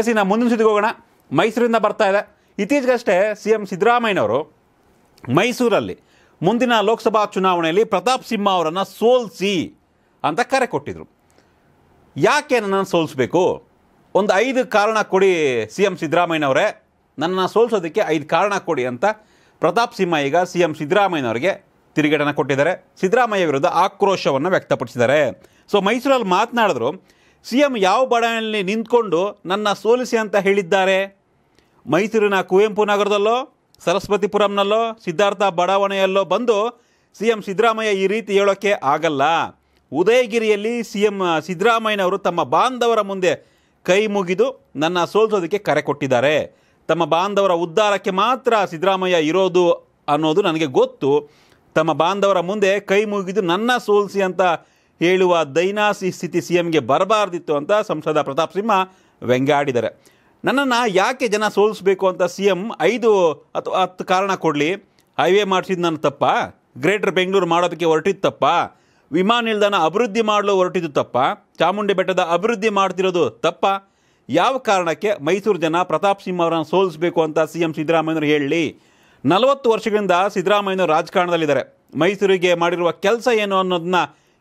S ಇನ್ನು ಮುಂದಿನ ಸುದ್ದಿಗೆ ಹೋಗೋಣ ಮೈಸೂರಿಂದ ಬರ್ತಾ ಇದೆ ಇತ್ತೀಚೆಗಷ್ಟೇ ಸಿ ಎಂ ಸಿದ್ದರಾಮಯ್ಯನವರು ಮೈಸೂರಲ್ಲಿ ಮುಂದಿನ ಲೋಕಸಭಾ ಚುನಾವಣೆಯಲ್ಲಿ ಪ್ರತಾಪ್ ಸಿಂಹ ಅವರನ್ನು ಸೋಲಿಸಿ ಅಂತ ಕರೆ ಕೊಟ್ಟಿದ್ರು ಯಾಕೆ ನನ್ನನ್ನು ಸೋಲಿಸ್ಬೇಕು ಒಂದು ಐದು ಕಾರಣ ಕೊಡಿ ಸಿ ಎಂ ಸಿದ್ದರಾಮಯ್ಯನವರೇ ನನ್ನನ್ನು ಸೋಲ್ಸೋದಕ್ಕೆ ಐದು ಕಾರಣ ಕೊಡಿ ಅಂತ ಪ್ರತಾಪ್ ಸಿಂಹ ಈಗ ಸಿ ಎಂ ಸಿದ್ದರಾಮಯ್ಯನವರಿಗೆ ತಿರುಗೇಟನ ಕೊಟ್ಟಿದ್ದಾರೆ ಸಿದ್ದರಾಮಯ್ಯ ವಿರುದ್ಧ ಆಕ್ರೋಶವನ್ನು ವ್ಯಕ್ತಪಡಿಸಿದ್ದಾರೆ ಸೊ ಮೈಸೂರಲ್ಲಿ ಮಾತನಾಡಿದ್ರು ಸಿ ಎಂ ಯಾವ ಬಡಾವಣೆಯಲ್ಲಿ ನಿಂತ್ಕೊಂಡು ನನ್ನ ಸೋಲಿಸಿ ಅಂತ ಹೇಳಿದ್ದಾರೆ ಮೈಸೂರಿನ ಕುವೆಂಪು ನಗರದಲ್ಲೋ ಸರಸ್ವತಿಪುರಂನಲ್ಲೋ ಸಿದ್ಧಾರ್ಥ ಬಡಾವಣೆಯಲ್ಲೋ ಬಂದು ಸಿ ಎಂ ಸಿದ್ದರಾಮಯ್ಯ ಈ ರೀತಿ ಹೇಳೋಕ್ಕೆ ಆಗಲ್ಲ ಉದಯಗಿರಿಯಲ್ಲಿ ಸಿ ಎಂ ಸಿದ್ದರಾಮಯ್ಯನವರು ತಮ್ಮ ಬಾಂಧವರ ಮುಂದೆ ಕೈ ಮುಗಿದು ನನ್ನ ಸೋಲ್ಸೋದಕ್ಕೆ ಕರೆ ಕೊಟ್ಟಿದ್ದಾರೆ ತಮ್ಮ ಬಾಂಧವರ ಉದ್ಧಾರಕ್ಕೆ ಮಾತ್ರ ಸಿದ್ದರಾಮಯ್ಯ ಇರೋದು ಅನ್ನೋದು ನನಗೆ ಗೊತ್ತು ತಮ್ಮ ಬಾಂಧವರ ಮುಂದೆ ಕೈ ಮುಗಿದು ನನ್ನ ಸೋಲಿಸಿ ಅಂತ ಹೇಳುವ ದೈನಾಸಿ ಸ್ಥಿತಿ ಸಿ ಎಂಗೆ ಬರಬಾರ್ದಿತ್ತು ಅಂತ ಸಂಸದ ಪ್ರತಾಪ್ ಸಿಂಹ ವ್ಯಂಗ್ಯಾಡಿದ್ದಾರೆ ನನ್ನನ್ನು ಯಾಕೆ ಜನ ಸೋಲಿಸ್ಬೇಕು ಅಂತ ಸಿ ಎಂ ಐದು ಅಥವಾ ಹತ್ತು ಕಾರಣ ಕೊಡಲಿ ಹೈವೇ ಮಾಡಿಸಿದ್ದು ನನ್ನ ತಪ್ಪ ಗ್ರೇಟರ್ ಬೆಂಗಳೂರು ಮಾಡೋದಕ್ಕೆ ಹೊರಟಿದ್ದು ತಪ್ಪ ವಿಮಾನ ನಿಲ್ದಾಣ ಅಭಿವೃದ್ಧಿ ಮಾಡಲು ಹೊರಟಿದ್ದು ತಪ್ಪ ಚಾಮುಂಡಿ ಬೆಟ್ಟದ ಅಭಿವೃದ್ಧಿ ಮಾಡ್ತಿರೋದು ತಪ್ಪ ಯಾವ ಕಾರಣಕ್ಕೆ ಮೈಸೂರು ಜನ ಪ್ರತಾಪ್ ಸಿಂಹ ಅವರನ್ನು ಸೋಲಿಸಬೇಕು ಅಂತ ಸಿ ಎಂ ಸಿದ್ದರಾಮಯ್ಯನವರು ಹೇಳಿ ನಲವತ್ತು ವರ್ಷಗಳಿಂದ ಸಿದ್ದರಾಮಯ್ಯನವರು ರಾಜಕಾರಣದಲ್ಲಿದ್ದಾರೆ ಮೈಸೂರಿಗೆ ಮಾಡಿರುವ ಕೆಲಸ ಏನು ಅನ್ನೋದನ್ನ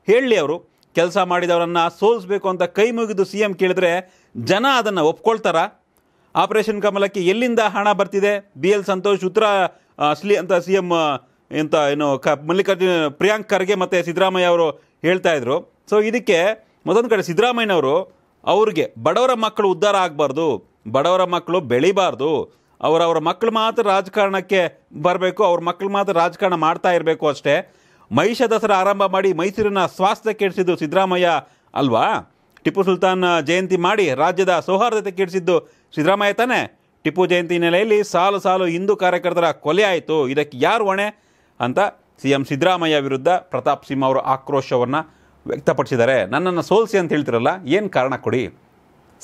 ಹೇಳಲಿ ಅವರು ಕೆಲಸ ಮಾಡಿದವರನ್ನು ಸೋಲಿಸ್ಬೇಕು ಅಂತ ಕೈ ಮುಗಿದು ಸಿ ಎಂ ಕೇಳಿದ್ರೆ ಜನ ಅದನ್ನು ಒಪ್ಕೊಳ್ತಾರ ಆಪರೇಷನ್ ಕಮಲಕ್ಕೆ ಎಲ್ಲಿಂದ ಹಣ ಬರ್ತಿದೆ ಬಿ ಎಲ್ ಸಂತೋಷ್ ಉತ್ತರ ಅಸ್ಲಿ ಅಂತ ಸಿ ಎಮ್ ಅಂತ ಏನು ಕ ಮಲ್ಲಿಕಾರ್ಜುನ್ ಪ್ರಿಯಾಂಕ್ ಖರ್ಗೆ ಮತ್ತು ಸಿದ್ದರಾಮಯ್ಯ ಅವರು ಹೇಳ್ತಾ ಇದ್ರು ಸೊ ಇದಕ್ಕೆ ಮತ್ತೊಂದು ಕಡೆ ಸಿದ್ದರಾಮಯ್ಯನವರು ಅವ್ರಿಗೆ ಬಡವರ ಮಕ್ಕಳು ಉದ್ಧಾರ ಆಗಬಾರ್ದು ಬಡವರ ಮಕ್ಕಳು ಬೆಳಿಬಾರ್ದು ಅವರವರ ಮಕ್ಕಳು ಮಾತ್ರ ರಾಜಕಾರಣಕ್ಕೆ ಬರಬೇಕು ಅವ್ರ ಮಕ್ಕಳು ಮಾತ್ರ ರಾಜಕಾರಣ ಮಾಡ್ತಾ ಇರಬೇಕು ಅಷ್ಟೇ ಮಹಿಷ ದಸರಾ ಆರಂಭ ಮಾಡಿ ಮೈಸೂರಿನ ಸ್ವಾಸ್ಥ್ಯ ಕೆಡಿಸಿದ್ದು ಸಿದ್ದರಾಮಯ್ಯ ಅಲ್ವಾ ಟಿಪ್ಪು ಸುಲ್ತಾನ್ ಜಯಂತಿ ಮಾಡಿ ರಾಜ್ಯದ ಸೌಹಾರ್ದತೆ ಕೆಡಿಸಿದ್ದು ಸಿದ್ದರಾಮಯ್ಯ ತಾನೇ ಟಿಪ್ಪು ಜಯಂತಿ ನೆಲೆಯಲ್ಲಿ ಸಾಲು ಸಾಲು ಹಿಂದೂ ಕಾರ್ಯಕರ್ತರ ಕೊಲೆ ಆಯಿತು ಇದಕ್ಕೆ ಯಾರು ಹೊಣೆ ಅಂತ ಸಿ ಎಂ ಸಿದ್ದರಾಮಯ್ಯ ವಿರುದ್ಧ ಪ್ರತಾಪ್ ಸಿಂಹ ಅವರು ಆಕ್ರೋಶವನ್ನು ವ್ಯಕ್ತಪಡಿಸಿದ್ದಾರೆ ನನ್ನನ್ನು ಸೋಲ್ಸಿ ಅಂತ ಹೇಳ್ತಿರಲ್ಲ ಏನು ಕಾರಣ ಕೊಡಿ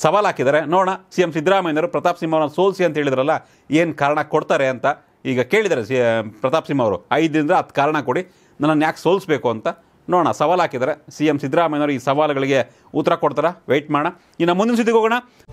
ಸವಾಲು ಹಾಕಿದ್ದಾರೆ ನೋಡೋಣ ಸಿ ಎಂ ಸಿದ್ದರಾಮಯ್ಯನವರು ಪ್ರತಾಪ್ ಸಿಂಹ ಅವ್ರನ್ನ ಸೋಲ್ಸಿ ಅಂತ ಹೇಳಿದ್ರಲ್ಲ ಏನು ಕಾರಣ ಕೊಡ್ತಾರೆ ಅಂತ ಈಗ ಕೇಳಿದ್ದಾರೆ ಸಿ ಪ್ರತಾಪ್ ಸಿಂಹ ಅವರು ಐದರಿಂದ ಹತ್ತು ಕಾರಣ ಕೊಡಿ ನನ್ನನ್ನು ಯಾಕೆ ಸೋಲಿಸ್ಬೇಕು ಅಂತ ನೋಡೋಣ ಸವಾಲು ಹಾಕಿದ್ದಾರೆ ಸಿ ಎಂ ಸಿದ್ದರಾಮಯ್ಯವರು ಈ ಸವಾಲುಗಳಿಗೆ ಉತ್ತರ ಕೊಡ್ತಾರೆ ವೆಯ್ಟ್ ಮಾಡೋಣ ಇನ್ನು ಮುಂದಿನ ಸುದ್ದಿಗೆ ಹೋಗೋಣ